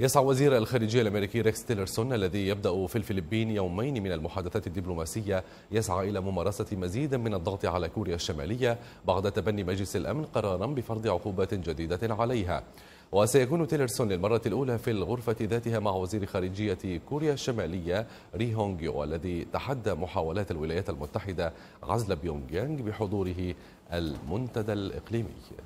يسعى وزير الخارجية الأمريكي ريكس تيلرسون الذي يبدأ في الفلبين يومين من المحادثات الدبلوماسية يسعى إلى ممارسة مزيد من الضغط على كوريا الشمالية بعد تبني مجلس الأمن قرارا بفرض عقوبات جديدة عليها وسيكون تيلرسون للمرة الأولى في الغرفة ذاتها مع وزير خارجية كوريا الشمالية ري هونغ يو الذي تحدى محاولات الولايات المتحدة عزل بيونغ يانغ بحضوره المنتدى الإقليمي